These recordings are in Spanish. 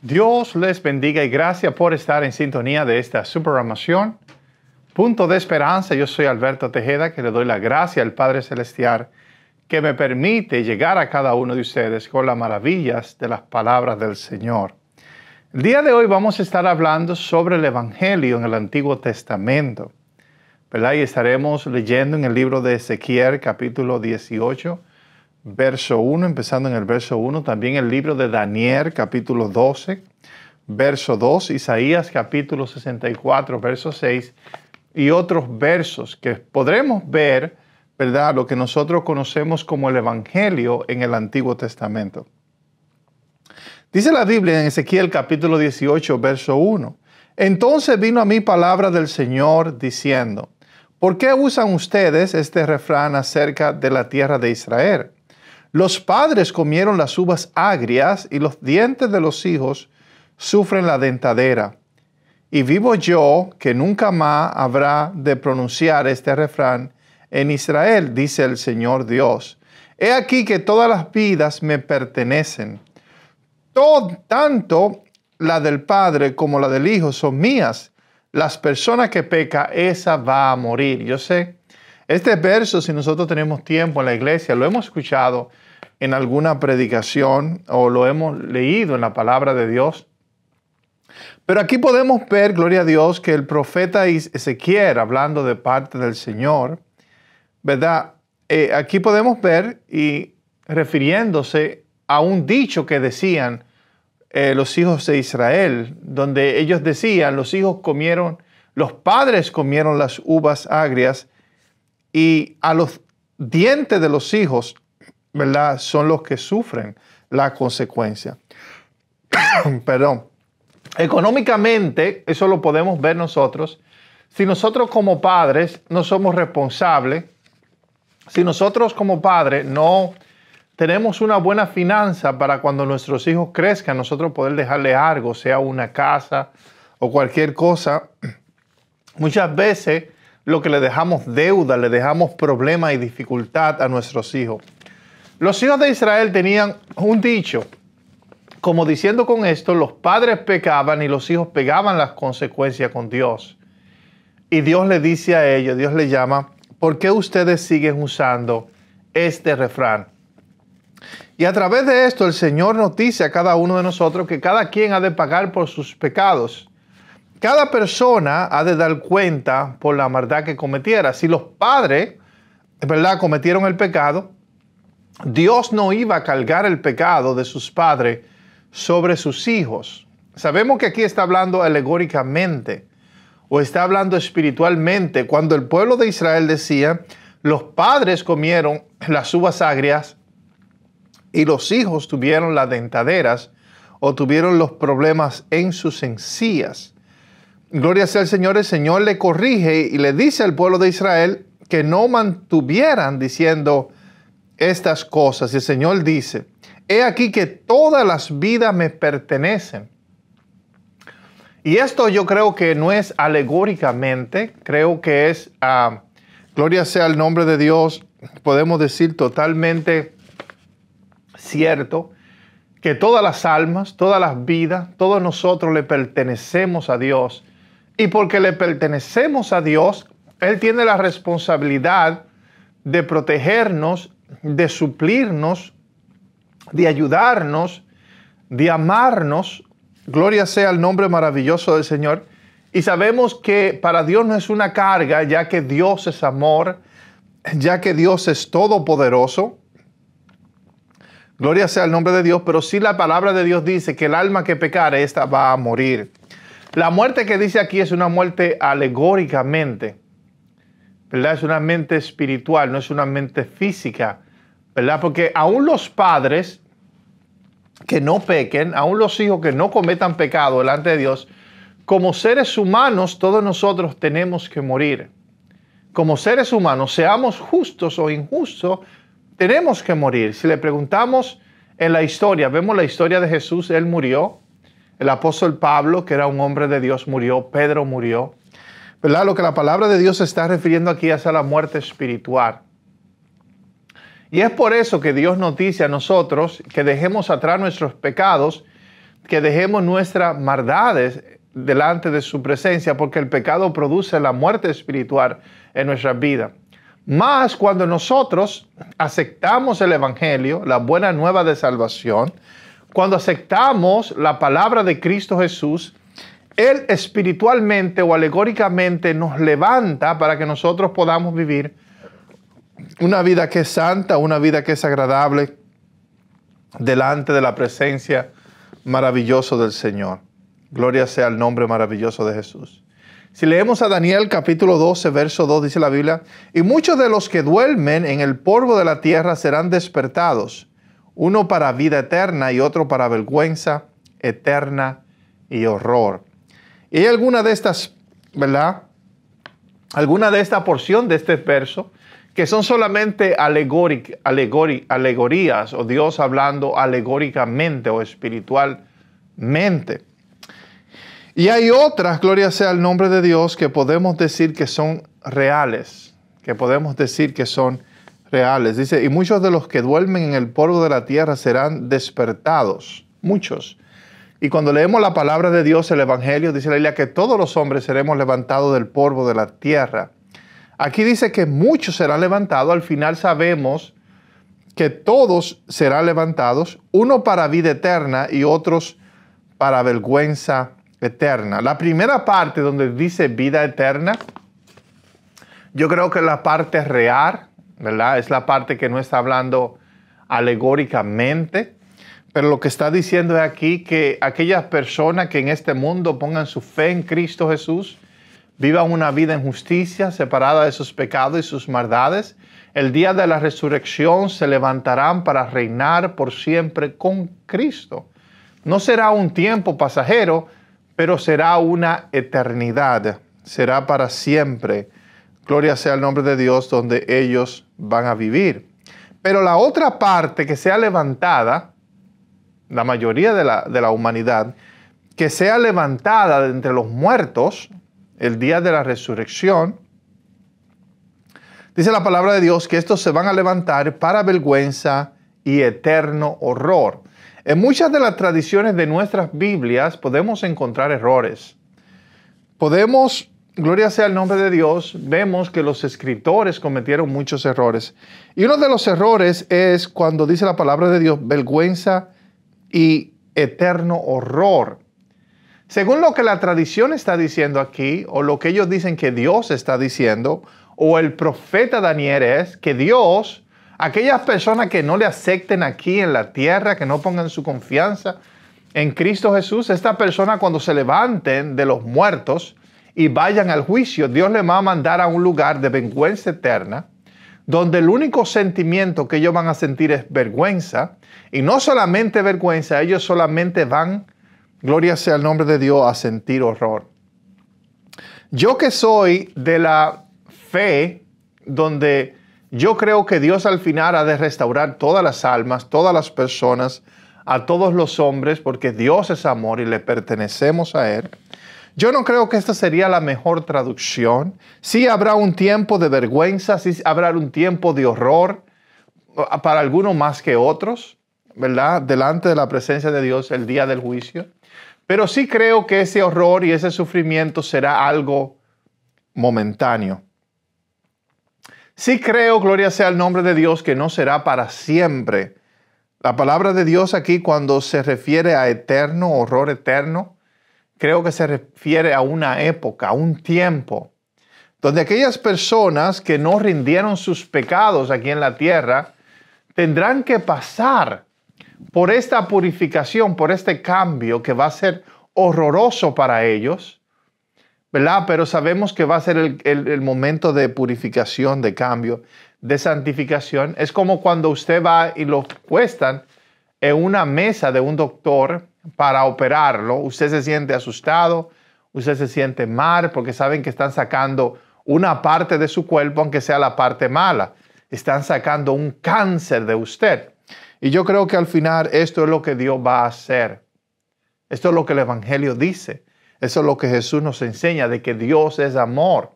Dios les bendiga y gracias por estar en sintonía de esta programación. Punto de esperanza, yo soy Alberto Tejeda, que le doy la gracia al Padre Celestial que me permite llegar a cada uno de ustedes con las maravillas de las palabras del Señor. El día de hoy vamos a estar hablando sobre el Evangelio en el Antiguo Testamento. ¿verdad? Y estaremos leyendo en el libro de Ezequiel capítulo 18 verso 1, empezando en el verso 1, también el libro de Daniel, capítulo 12, verso 2, Isaías, capítulo 64, verso 6, y otros versos que podremos ver, ¿verdad?, lo que nosotros conocemos como el Evangelio en el Antiguo Testamento. Dice la Biblia en Ezequiel capítulo 18, verso 1. Entonces vino a mí palabra del Señor diciendo, ¿por qué usan ustedes este refrán acerca de la tierra de Israel? Los padres comieron las uvas agrias y los dientes de los hijos sufren la dentadera. Y vivo yo que nunca más habrá de pronunciar este refrán en Israel, dice el Señor Dios. He aquí que todas las vidas me pertenecen. tanto la del Padre como la del Hijo son mías. Las personas que peca, esa va a morir. Yo sé este verso, si nosotros tenemos tiempo en la iglesia, lo hemos escuchado en alguna predicación o lo hemos leído en la palabra de Dios. Pero aquí podemos ver, gloria a Dios, que el profeta Ezequiel, hablando de parte del Señor, ¿verdad? Eh, aquí podemos ver y refiriéndose a un dicho que decían eh, los hijos de Israel, donde ellos decían, los hijos comieron, los padres comieron las uvas agrias y a los dientes de los hijos, ¿verdad? Son los que sufren la consecuencia. Perdón. Económicamente, eso lo podemos ver nosotros. Si nosotros como padres no somos responsables, si nosotros como padres no tenemos una buena finanza para cuando nuestros hijos crezcan, nosotros poder dejarle algo, sea una casa o cualquier cosa, muchas veces lo que le dejamos deuda, le dejamos problema y dificultad a nuestros hijos. Los hijos de Israel tenían un dicho, como diciendo con esto, los padres pecaban y los hijos pegaban las consecuencias con Dios. Y Dios le dice a ellos, Dios le llama, ¿por qué ustedes siguen usando este refrán? Y a través de esto el Señor noticia a cada uno de nosotros que cada quien ha de pagar por sus pecados cada persona ha de dar cuenta por la maldad que cometiera. Si los padres, ¿verdad?, cometieron el pecado, Dios no iba a cargar el pecado de sus padres sobre sus hijos. Sabemos que aquí está hablando alegóricamente o está hablando espiritualmente. Cuando el pueblo de Israel decía, los padres comieron las uvas agrias y los hijos tuvieron las dentaderas o tuvieron los problemas en sus encías. Gloria sea al Señor, el Señor le corrige y le dice al pueblo de Israel que no mantuvieran diciendo estas cosas. Y el Señor dice, he aquí que todas las vidas me pertenecen. Y esto yo creo que no es alegóricamente, creo que es, ah, gloria sea el nombre de Dios, podemos decir totalmente cierto que todas las almas, todas las vidas, todos nosotros le pertenecemos a Dios. Y porque le pertenecemos a Dios, Él tiene la responsabilidad de protegernos, de suplirnos, de ayudarnos, de amarnos. Gloria sea el nombre maravilloso del Señor. Y sabemos que para Dios no es una carga, ya que Dios es amor, ya que Dios es todopoderoso. Gloria sea el nombre de Dios, pero si la palabra de Dios dice que el alma que pecare, esta va a morir. La muerte que dice aquí es una muerte alegóricamente, ¿verdad? Es una mente espiritual, no es una mente física, ¿verdad? Porque aún los padres que no pequen, aún los hijos que no cometan pecado delante de Dios, como seres humanos todos nosotros tenemos que morir. Como seres humanos, seamos justos o injustos, tenemos que morir. Si le preguntamos en la historia, vemos la historia de Jesús, él murió, el apóstol Pablo, que era un hombre de Dios, murió. Pedro murió. ¿Verdad? Lo que la palabra de Dios se está refiriendo aquí es a la muerte espiritual. Y es por eso que Dios nos a nosotros que dejemos atrás nuestros pecados, que dejemos nuestras maldades delante de su presencia, porque el pecado produce la muerte espiritual en nuestra vida. Más cuando nosotros aceptamos el Evangelio, la buena nueva de salvación, cuando aceptamos la palabra de Cristo Jesús, Él espiritualmente o alegóricamente nos levanta para que nosotros podamos vivir una vida que es santa, una vida que es agradable delante de la presencia maravillosa del Señor. Gloria sea el nombre maravilloso de Jesús. Si leemos a Daniel capítulo 12, verso 2, dice la Biblia, y muchos de los que duermen en el polvo de la tierra serán despertados uno para vida eterna y otro para vergüenza eterna y horror. Y hay alguna de estas, ¿verdad? Alguna de esta porción de este verso que son solamente alegorías o Dios hablando alegóricamente o espiritualmente. Y hay otras, gloria sea el nombre de Dios, que podemos decir que son reales, que podemos decir que son reales. Dice, y muchos de los que duermen en el polvo de la tierra serán despertados, muchos. Y cuando leemos la palabra de Dios, el Evangelio, dice la Biblia que todos los hombres seremos levantados del polvo de la tierra. Aquí dice que muchos serán levantados, al final sabemos que todos serán levantados, uno para vida eterna y otros para vergüenza eterna. La primera parte donde dice vida eterna, yo creo que la parte real, es la parte que no está hablando alegóricamente, pero lo que está diciendo es aquí que aquellas personas que en este mundo pongan su fe en Cristo Jesús, vivan una vida en justicia, separada de sus pecados y sus maldades, el día de la resurrección se levantarán para reinar por siempre con Cristo. No será un tiempo pasajero, pero será una eternidad, será para siempre. Gloria sea el nombre de Dios donde ellos van a vivir. Pero la otra parte que sea levantada, la mayoría de la, humanidad, que sea levantada de entre los muertos el día de la resurrección, dice la palabra de Dios que estos se van a levantar para vergüenza y eterno horror. En muchas de las tradiciones de nuestras Biblias podemos encontrar errores. Podemos gloria sea el nombre de Dios, vemos que los escritores cometieron muchos errores. Y uno de los errores es cuando dice la palabra de Dios, vergüenza y eterno horror. Según lo que la tradición está diciendo aquí, o lo que ellos dicen que Dios está diciendo, o el profeta Daniel es que Dios, aquellas personas que no le acepten aquí en la tierra, que no pongan su confianza en Cristo Jesús, esta persona cuando se levanten de los muertos, y vayan al juicio, Dios les va a mandar a un lugar de vergüenza eterna, donde el único sentimiento que ellos van a sentir es vergüenza, y no solamente vergüenza, ellos solamente van, gloria sea el nombre de Dios, a sentir horror. Yo que soy de la fe, donde yo creo que Dios al final ha de restaurar todas las almas, todas las personas, a todos los hombres, porque Dios es amor y le pertenecemos a Él. Yo no creo que esta sería la mejor traducción. Sí habrá un tiempo de vergüenza, sí habrá un tiempo de horror, ah, para algunos más que otros, ¿verdad? Delante de la presencia de Dios el día del juicio. Pero sí creo que ese horror y ese sufrimiento será algo momentáneo. Sí creo, gloria sea el nombre de Dios, que no será para siempre. La palabra de Dios aquí cuando se refiere a eterno, horror eterno, creo que se refiere a una época, a un tiempo, donde aquellas personas que no rindieron sus pecados aquí en la tierra tendrán que pasar por esta purificación, por este cambio que va a ser horroroso para ellos, ¿verdad? Pero sabemos que va a ser el, momento de purificación, de cambio, de santificación. Es como cuando usted va y lo cuestan en una mesa de un doctor para operarlo, usted se siente asustado, usted se siente mal porque saben que están sacando una parte de su cuerpo, aunque sea la parte mala. Están sacando un cáncer de usted. Y yo creo que al final esto es lo que Dios va a hacer. Esto es lo que el Evangelio dice. Eso es lo que Jesús nos enseña, de que Dios es amor.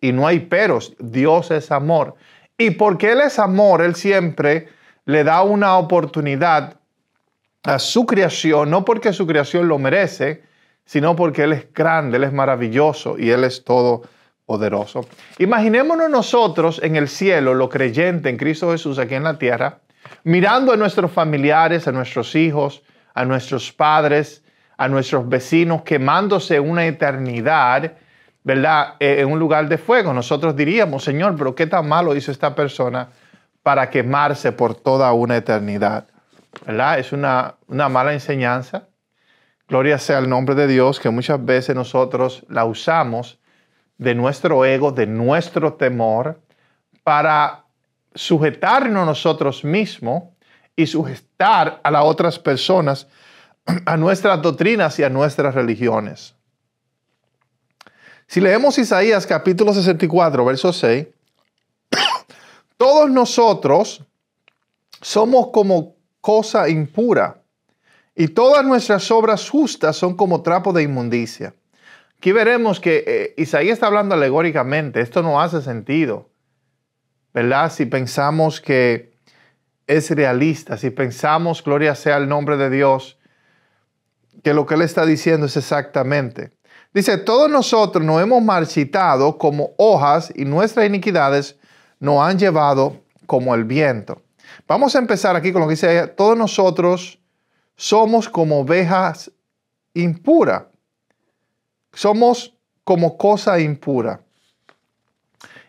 Y no hay peros, Dios es amor. Y porque Él es amor, Él siempre le da una oportunidad a su creación, no porque su creación lo merece, sino porque Él es grande, Él es maravilloso y Él es todopoderoso. Imaginémonos nosotros en el cielo, lo creyente en Cristo Jesús aquí en la tierra, mirando a nuestros familiares, a nuestros hijos, a nuestros padres, a nuestros vecinos, quemándose una eternidad, ¿verdad? Eh, en un lugar de fuego. Nosotros diríamos, Señor, pero qué tan malo hizo esta persona para quemarse por toda una eternidad. ¿Verdad? Es una, una mala enseñanza. Gloria sea el nombre de Dios que muchas veces nosotros la usamos de nuestro ego, de nuestro temor, para sujetarnos nosotros mismos y sujetar a las otras personas a nuestras doctrinas y a nuestras religiones. Si leemos Isaías capítulo 64, verso 6, todos nosotros somos como cosa impura y todas nuestras obras justas son como trapo de inmundicia. Aquí veremos que eh, Isaías está hablando alegóricamente, esto no hace sentido, ¿verdad? Si pensamos que es realista, si pensamos, gloria sea el nombre de Dios, que lo que él está diciendo es exactamente. Dice, todos nosotros nos hemos marchitado como hojas y nuestras iniquidades nos han llevado como el viento. Vamos a empezar aquí con lo que dice ella. Todos nosotros somos como ovejas impuras. Somos como cosa impura.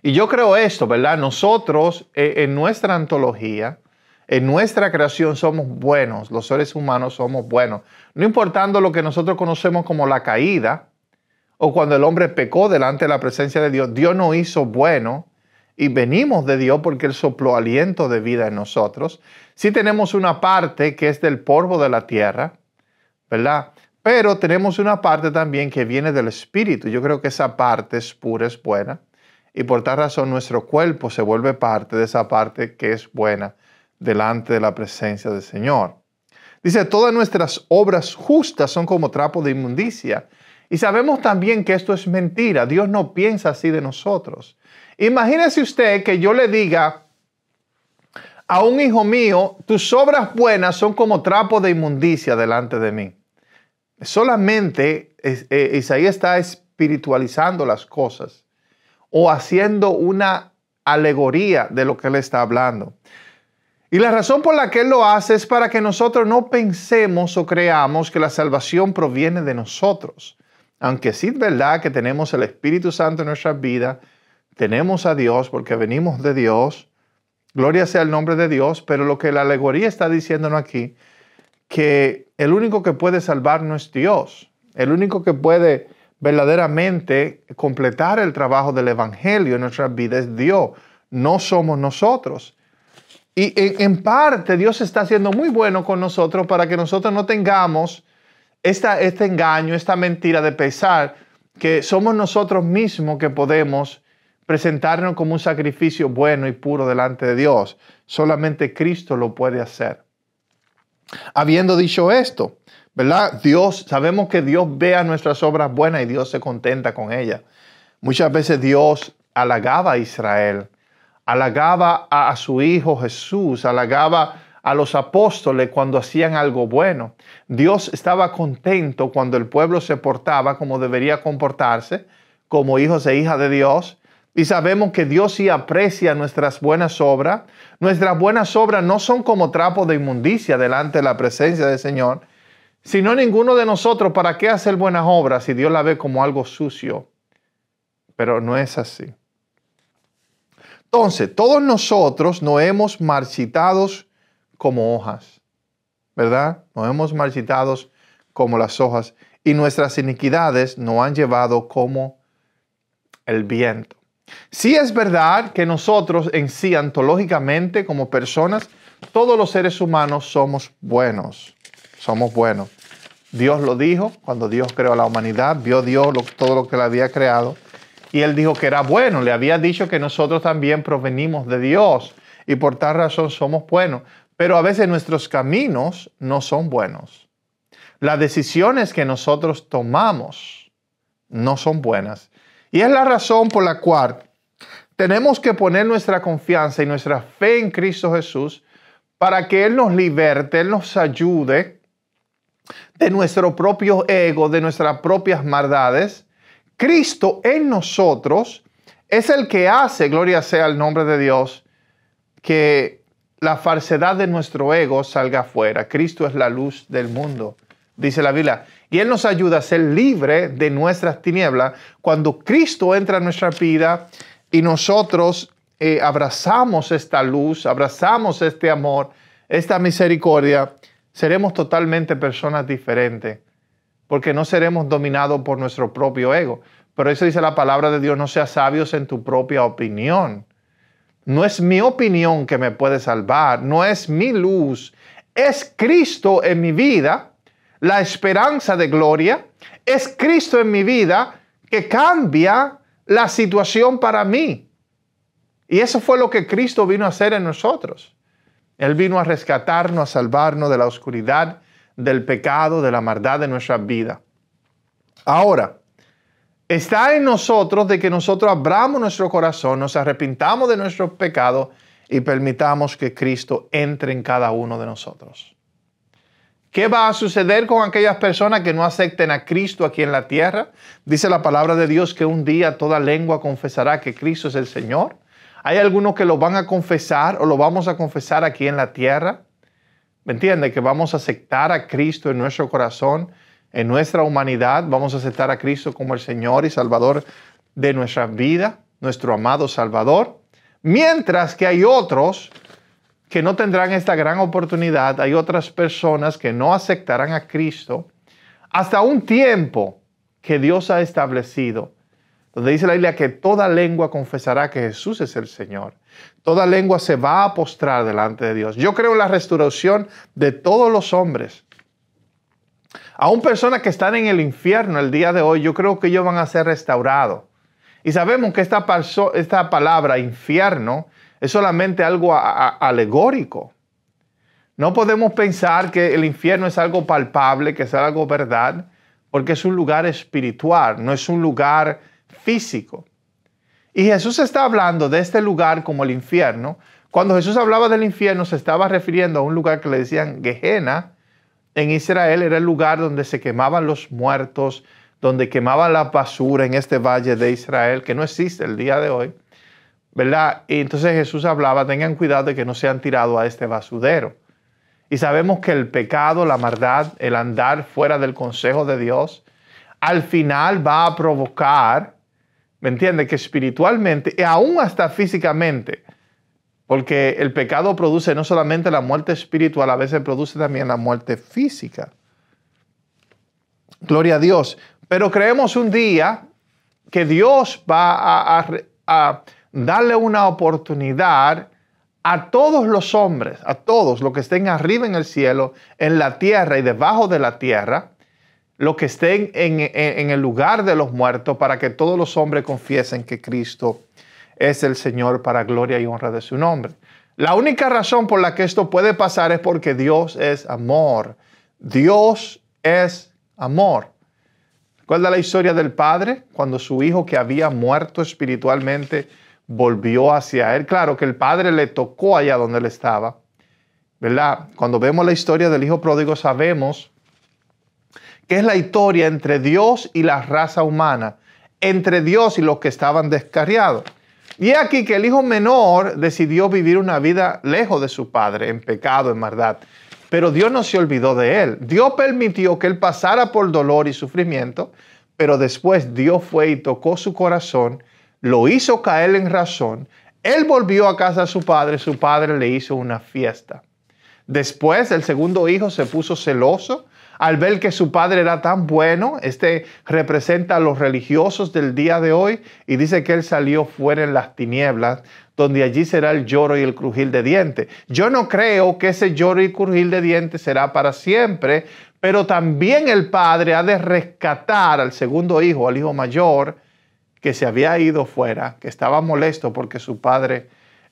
Y yo creo esto, ¿verdad? Nosotros e, en nuestra antología, en nuestra creación somos buenos, los seres humanos somos buenos. No importando lo que nosotros conocemos como la caída o cuando el hombre pecó delante de la presencia de Dios, Dios no hizo bueno y venimos de Dios porque Él sopló aliento de vida en nosotros. Sí tenemos una parte que es del polvo de la tierra, ¿verdad? Pero tenemos una parte también que viene del Espíritu. Yo creo que esa parte es pura, es buena. Y por tal razón nuestro cuerpo se vuelve parte de esa parte que es buena delante de la presencia del Señor. Dice, todas nuestras obras justas son como trapo de inmundicia. Y sabemos también que esto es mentira. Dios no piensa así de nosotros. Imagínese usted que yo le diga a un hijo mío, tus obras buenas son como trapo de inmundicia delante de mí. Solamente eh, Isaías está espiritualizando las cosas o haciendo una alegoría de lo que él está hablando. Y la razón por la que Él lo hace es para que nosotros no pensemos o creamos que la salvación proviene de nosotros. Aunque sí es verdad que tenemos el Espíritu Santo en nuestras vidas, tenemos a Dios porque venimos de Dios. Gloria sea el nombre de Dios, pero lo que la alegoría está diciéndonos aquí, que el único que puede salvarnos es Dios, el único que puede verdaderamente completar el trabajo del Evangelio en nuestras vidas es Dios, no somos nosotros. Y en, parte Dios está siendo muy bueno con nosotros para que nosotros no tengamos esta, este engaño, esta mentira de pensar que somos nosotros mismos que podemos presentarnos como un sacrificio bueno y puro delante de Dios. Solamente Cristo lo puede hacer. Habiendo dicho esto, ¿verdad? Dios, sabemos que Dios vea nuestras obras buenas y Dios se contenta con ellas. Muchas veces Dios halagaba a Israel, halagaba a, a su Hijo Jesús, halagaba a los apóstoles cuando hacían algo bueno. Dios estaba contento cuando el pueblo se portaba como debería comportarse, como hijos e hijas de Dios, y sabemos que Dios sí aprecia nuestras buenas obras. Nuestras buenas obras no son como trapo de inmundicia delante de la presencia del Señor, sino ninguno de nosotros, ¿para qué hacer buenas obras si Dios la ve como algo sucio? Pero no es así. Entonces, todos nosotros nos hemos marchitados como hojas, ¿verdad? Nos hemos marchitados como las hojas y nuestras iniquidades nos han llevado como el viento. Sí es verdad que nosotros en sí, antológicamente, como personas, todos los seres humanos somos buenos. Somos buenos. Dios lo dijo cuando Dios creó a la humanidad, vio Dios todo lo que le había creado y él dijo que era bueno, le había dicho que nosotros también provenimos de Dios y por tal razón somos buenos, pero a veces nuestros caminos no son buenos. Las decisiones que nosotros tomamos no son buenas y es la razón por la cual tenemos que poner nuestra confianza y nuestra fe en Cristo Jesús para que Él nos liberte, Él nos ayude de nuestro propio ego, de nuestras propias maldades. Cristo en nosotros es el que hace, gloria sea el nombre de Dios, que la falsedad de nuestro ego salga afuera. Cristo es la luz del mundo dice la Biblia. Y Él nos ayuda a ser libre de nuestras tinieblas cuando Cristo entra en nuestra vida y nosotros eh, abrazamos esta luz, abrazamos este amor, esta misericordia, seremos totalmente personas diferentes, porque no seremos dominados por nuestro propio ego. Pero eso dice la palabra de Dios, no seas sabios en tu propia opinión. No es mi opinión que me puede salvar, no es mi luz, es Cristo en mi vida la esperanza de gloria, es Cristo en mi vida que cambia la situación para mí. Y eso fue lo que Cristo vino a hacer en nosotros. Él vino a rescatarnos, a salvarnos de la oscuridad, del pecado, de la maldad de nuestra vida. Ahora, está en nosotros de que nosotros abramos nuestro corazón, nos arrepintamos de nuestros pecados y permitamos que Cristo entre en cada uno de nosotros. ¿Qué va a suceder con aquellas personas que no acepten a Cristo aquí en la tierra? Dice la palabra de Dios que un día toda lengua confesará que Cristo es el Señor. Hay algunos que lo van a confesar o lo vamos a confesar aquí en la tierra. ¿Me entiende? Que vamos a aceptar a Cristo en nuestro corazón, en nuestra humanidad. Vamos a aceptar a Cristo como el Señor y Salvador de nuestra vida, nuestro amado Salvador. Mientras que hay otros que no tendrán esta gran oportunidad, hay otras personas que no aceptarán a Cristo hasta un tiempo que Dios ha establecido, donde dice la Biblia que toda lengua confesará que Jesús es el Señor. Toda lengua se va a postrar delante de Dios. Yo creo en la restauración de todos los hombres. Aún personas que están en el infierno el día de hoy, yo creo que ellos van a ser restaurados. Y sabemos que esta, esta palabra infierno es solamente algo alegórico. No podemos pensar que el infierno es algo palpable, que es algo verdad, porque es un lugar espiritual, no es un lugar físico. Y Jesús está hablando de este lugar como el infierno. Cuando Jesús hablaba del infierno se estaba refiriendo a un lugar que le decían Gehenna. En Israel era el lugar donde se quemaban los muertos, donde quemaban la basura en este valle de Israel, que no existe el día de hoy. ¿verdad? Y entonces Jesús hablaba, tengan cuidado de que no sean tirados a este basudero. Y sabemos que el pecado, la maldad, el andar fuera del consejo de Dios, al final va a provocar, ¿me entiende? Que espiritualmente y aún hasta físicamente, porque el pecado produce no solamente la muerte espiritual, a veces produce también la muerte física. Gloria a Dios. Pero creemos un día que Dios va a darle una oportunidad a todos los hombres, a todos los que estén arriba en el cielo, en la tierra y debajo de la tierra, los que estén en, el lugar de los muertos, para que todos los hombres confiesen que Cristo es el Señor para gloria y honra de su nombre. La única razón por la que esto puede pasar es porque Dios es amor. Dios es amor. Recuerda la historia del padre cuando su hijo que había muerto espiritualmente volvió hacia él. Claro que el padre le tocó allá donde él estaba, ¿verdad? Cuando vemos la historia del hijo pródigo sabemos que es la historia entre Dios y la raza humana, entre Dios y los que estaban descarriados. Y aquí que el hijo menor decidió vivir una vida lejos de su padre, en pecado, en maldad. Pero Dios no se olvidó de él. Dios permitió que él pasara por dolor y sufrimiento, pero después Dios fue y tocó su corazón lo hizo caer en razón, él volvió a casa a su padre, su padre le hizo una fiesta. Después el segundo hijo se puso celoso al ver que su padre era tan bueno. Este representa a los religiosos del día de hoy y dice que él salió fuera en las tinieblas, donde allí será el lloro y el crujir de dientes. Yo no creo que ese lloro y crujir de dientes será para siempre, pero también el padre ha de rescatar al segundo hijo, al hijo mayor, que se había ido fuera, que estaba molesto porque su padre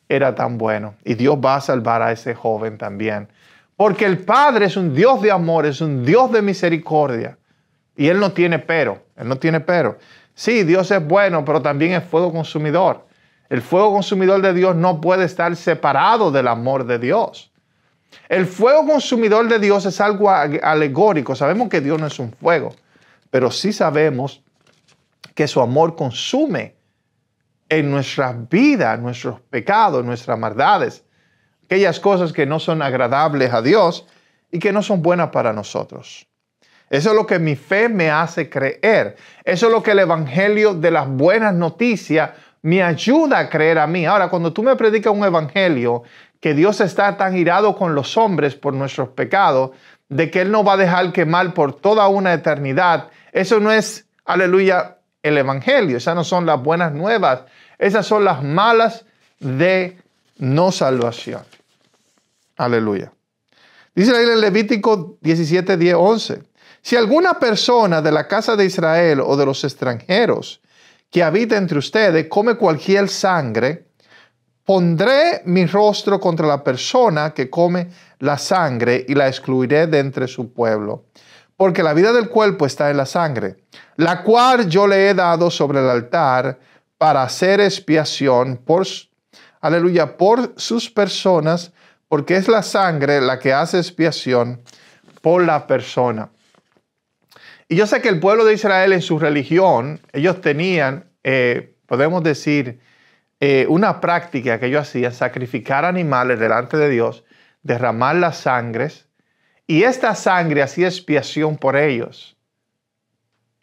era tan bueno. Y Dios va a salvar a ese joven también. Porque el Padre es un Dios de amor, es un Dios de misericordia. Y Él no tiene pero, Él no tiene pero. Sí, Dios es bueno, pero también es fuego consumidor. El fuego consumidor de Dios no puede estar separado del amor de Dios. El fuego consumidor de Dios es algo alegórico. Sabemos que Dios no es un fuego, pero sí sabemos que su amor consume en nuestras vidas, nuestros pecados, nuestras maldades, aquellas cosas que no son agradables a Dios y que no son buenas para nosotros. Eso es lo que mi fe me hace creer. Eso es lo que el Evangelio de las buenas noticias me ayuda a creer a mí. Ahora, cuando tú me predicas un Evangelio que Dios está tan irado con los hombres por nuestros pecados, de que Él no va a dejar que mal por toda una eternidad, eso no es, aleluya, el Evangelio, esas no son las buenas nuevas, esas son las malas de no salvación. Aleluya. Dice la en Levítico 17, 10, 11. Si alguna persona de la casa de Israel o de los extranjeros que habita entre ustedes come cualquier sangre, pondré mi rostro contra la persona que come la sangre y la excluiré de entre su pueblo porque la vida del cuerpo está en la sangre, la cual yo le he dado sobre el altar para hacer expiación por, aleluya, por sus personas, porque es la sangre la que hace expiación por la persona. Y yo sé que el pueblo de Israel en su religión, ellos tenían, eh, podemos decir, eh, una práctica que ellos hacían, sacrificar animales delante de Dios, derramar las sangres y esta sangre hacía expiación por ellos.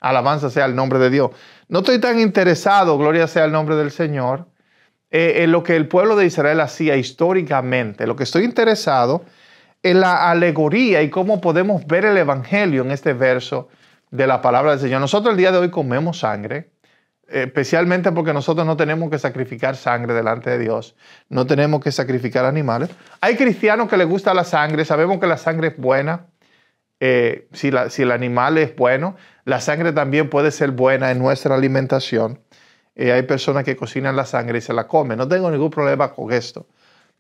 Alabanza sea el nombre de Dios. No estoy tan interesado, gloria sea el nombre del Señor, eh, en lo que el pueblo de Israel hacía históricamente. Lo que estoy interesado es la alegoría y cómo podemos ver el Evangelio en este verso de la palabra del Señor. Nosotros el día de hoy comemos sangre, especialmente porque nosotros no tenemos que sacrificar sangre delante de Dios, no tenemos que sacrificar animales. Hay cristianos que les gusta la sangre, sabemos que la sangre es buena, eh, si, si, el animal es bueno, la sangre también puede ser buena en nuestra alimentación. Eh, hay personas que cocinan la sangre y se la comen, no tengo ningún problema con esto.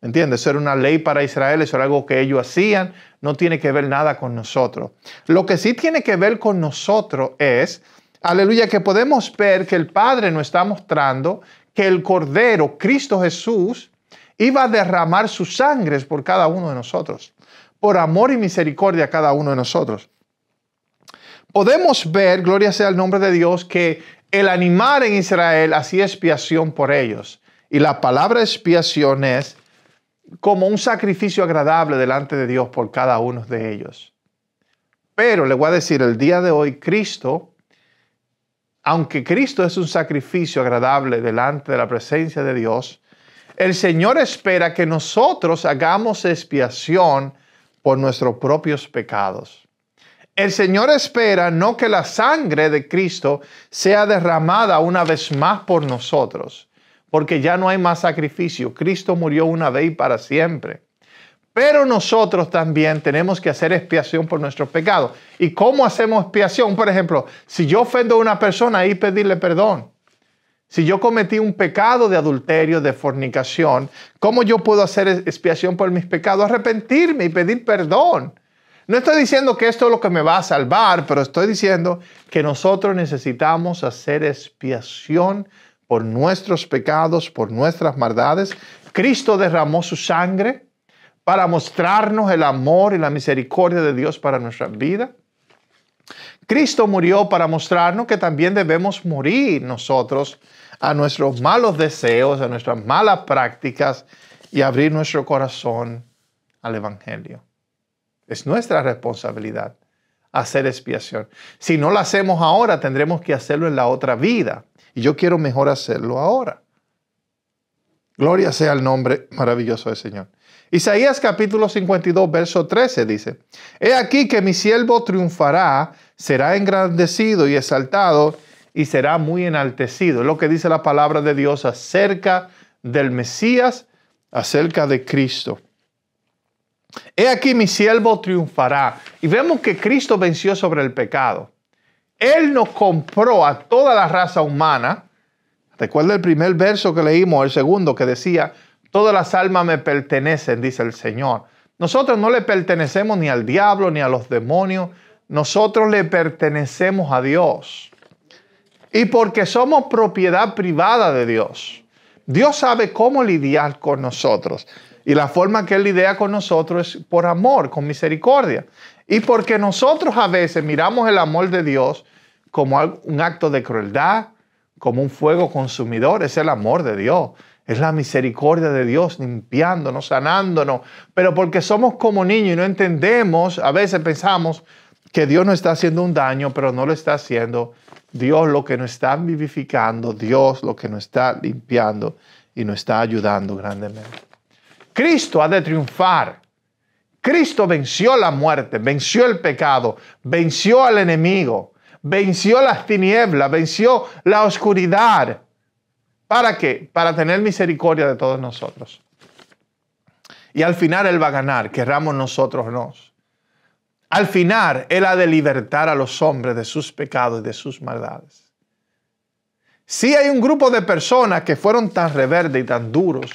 ¿Entiendes? Eso era una ley para Israel, eso era algo que ellos hacían, no tiene que ver nada con nosotros. Lo que sí tiene que ver con nosotros es aleluya, que podemos ver que el Padre nos está mostrando que el Cordero, Cristo Jesús, iba a derramar sus sangres por cada uno de nosotros, por amor y misericordia a cada uno de nosotros. Podemos ver, gloria sea el nombre de Dios, que el animar en Israel hacía expiación por ellos. Y la palabra expiación es como un sacrificio agradable delante de Dios por cada uno de ellos. Pero le voy a decir, el día de hoy Cristo aunque Cristo es un sacrificio agradable delante de la presencia de Dios, el Señor espera que nosotros hagamos expiación por nuestros propios pecados. El Señor espera no que la sangre de Cristo sea derramada una vez más por nosotros, porque ya no hay más sacrificio. Cristo murió una vez y para siempre. Pero nosotros también tenemos que hacer expiación por nuestros pecados. ¿Y cómo hacemos expiación? Por ejemplo, si yo ofendo a una persona, y pedirle perdón. Si yo cometí un pecado de adulterio, de fornicación, ¿cómo yo puedo hacer expiación por mis pecados? Arrepentirme y pedir perdón. No estoy diciendo que esto es lo que me va a salvar, pero estoy diciendo que nosotros necesitamos hacer expiación por nuestros pecados, por nuestras maldades. Cristo derramó su sangre para mostrarnos el amor y la misericordia de Dios para nuestra vida. Cristo murió para mostrarnos que también debemos morir nosotros a nuestros malos deseos, a nuestras malas prácticas y abrir nuestro corazón al Evangelio. Es nuestra responsabilidad hacer expiación. Si no lo hacemos ahora, tendremos que hacerlo en la otra vida. Y yo quiero mejor hacerlo ahora. Gloria sea el nombre maravilloso del Señor. Isaías capítulo 52, verso 13 dice, He aquí que mi siervo triunfará, será engrandecido y exaltado y será muy enaltecido. Es lo que dice la palabra de Dios acerca del Mesías, acerca de Cristo. He aquí mi siervo triunfará. Y vemos que Cristo venció sobre el pecado. Él nos compró a toda la raza humana. Recuerda el primer verso que leímos, el segundo que decía, Todas las almas me pertenecen, dice el Señor. Nosotros no le pertenecemos ni al diablo ni a los demonios. Nosotros le pertenecemos a Dios. Y porque somos propiedad privada de Dios. Dios sabe cómo lidiar con nosotros. Y la forma que Él lidia con nosotros es por amor, con misericordia. Y porque nosotros a veces miramos el amor de Dios como un acto de crueldad, como un fuego consumidor, es el amor de Dios. Es la misericordia de Dios limpiándonos, sanándonos. Pero porque somos como niños y no entendemos, a veces pensamos que Dios no está haciendo un daño, pero no lo está haciendo. Dios lo que nos está vivificando, Dios lo que nos está limpiando y nos está ayudando grandemente. Cristo ha de triunfar. Cristo venció la muerte, venció el pecado, venció al enemigo, venció las tinieblas, venció la oscuridad ¿Para qué? Para tener misericordia de todos nosotros. Y al final Él va a ganar, querramos nosotros no. Al final Él ha de libertar a los hombres de sus pecados y de sus maldades. Sí hay un grupo de personas que fueron tan reverdes y tan duros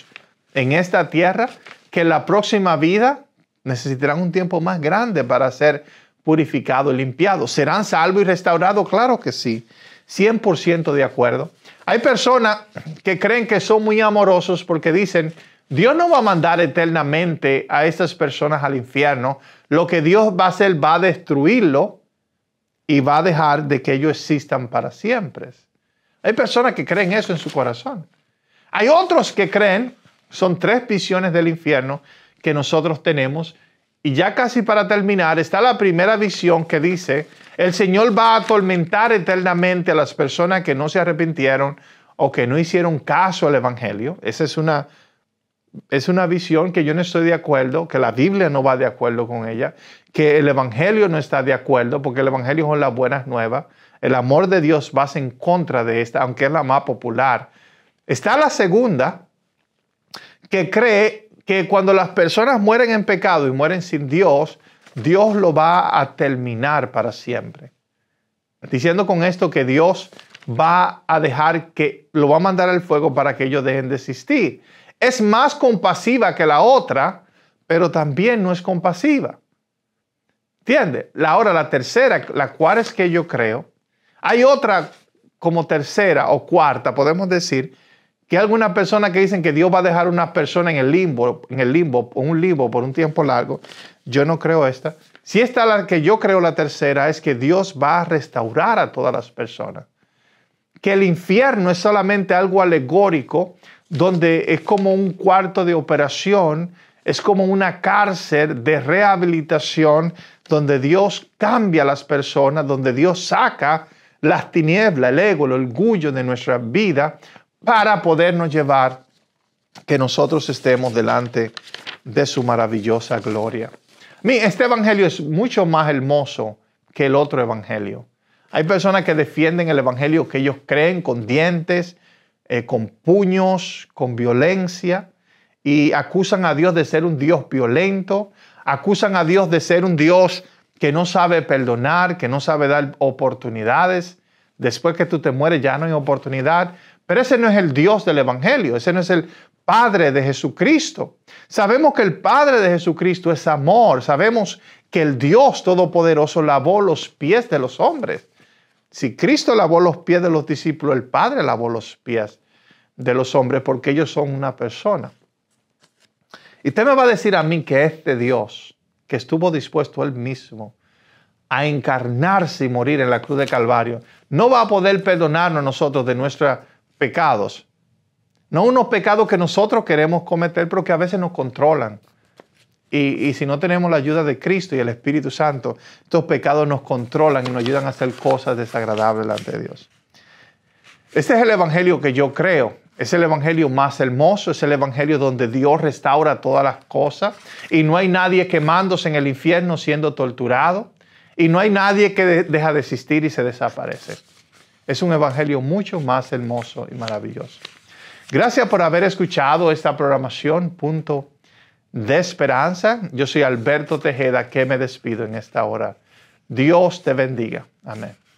en esta tierra que en la próxima vida necesitarán un tiempo más grande para ser purificados y limpiados. ¿Serán salvos y restaurados? Claro que sí. 100% de acuerdo. Hay personas que creen que son muy amorosos porque dicen, Dios no va a mandar eternamente a esas personas al infierno. Lo que Dios va a hacer va a destruirlo y va a dejar de que ellos existan para siempre. Hay personas que creen eso en su corazón. Hay otros que creen, son tres visiones del infierno que nosotros tenemos y ya casi para terminar está la primera visión que dice, el Señor va a atormentar eternamente a las personas que no se arrepintieron o que no hicieron caso al Evangelio. Esa es una, es una visión que yo no estoy de acuerdo, que la Biblia no va de acuerdo con ella, que el Evangelio no está de acuerdo, porque el Evangelio es las buenas nuevas. El amor de Dios va en contra de esta, aunque es la más popular. Está la segunda, que cree que cuando las personas mueren en pecado y mueren sin Dios, Dios lo va a terminar para siempre. Diciendo con esto que Dios va a dejar que lo va a mandar al fuego para que ellos dejen de existir. Es más compasiva que la otra, pero también no es compasiva. ¿Entiendes? La, hora, la tercera, la cual es que yo creo, hay otra como tercera o cuarta, podemos decir, que hay algunas personas que dicen que Dios va a dejar a una persona en el limbo, en el limbo, un limbo por un tiempo largo. Yo no creo esta. Si esta la que yo creo la tercera es que Dios va a restaurar a todas las personas. Que el infierno es solamente algo alegórico donde es como un cuarto de operación, es como una cárcel de rehabilitación donde Dios cambia a las personas, donde Dios saca las tinieblas, el ego, el orgullo de nuestra vida para podernos llevar, que nosotros estemos delante de su maravillosa gloria. Este evangelio es mucho más hermoso que el otro evangelio. Hay personas que defienden el evangelio que ellos creen con dientes, eh, con puños, con violencia, y acusan a Dios de ser un Dios violento, acusan a Dios de ser un Dios que no sabe perdonar, que no sabe dar oportunidades. Después que tú te mueres ya no hay oportunidad. Pero ese no es el Dios del Evangelio, ese no es el Padre de Jesucristo. Sabemos que el Padre de Jesucristo es amor, sabemos que el Dios Todopoderoso lavó los pies de los hombres. Si Cristo lavó los pies de los discípulos, el Padre lavó los pies de los hombres porque ellos son una persona. Y usted me va a decir a mí que este Dios, que estuvo dispuesto él mismo a encarnarse y morir en la cruz de Calvario, no va a poder perdonarnos nosotros de nuestra pecados. No unos pecados que nosotros queremos cometer, pero que a veces nos controlan. Y, si no tenemos la ayuda de Cristo y el Espíritu Santo, estos pecados nos controlan y nos ayudan a hacer cosas desagradables delante de Dios. Este es el Evangelio que yo creo. Es el Evangelio más hermoso, es el Evangelio donde Dios restaura todas las cosas y no hay nadie quemándose en el infierno siendo torturado y no hay nadie que deja de existir y se desaparece. Es un evangelio mucho más hermoso y maravilloso. Gracias por haber escuchado esta programación, punto de esperanza. Yo soy Alberto Tejeda, que me despido en esta hora. Dios te bendiga. Amén.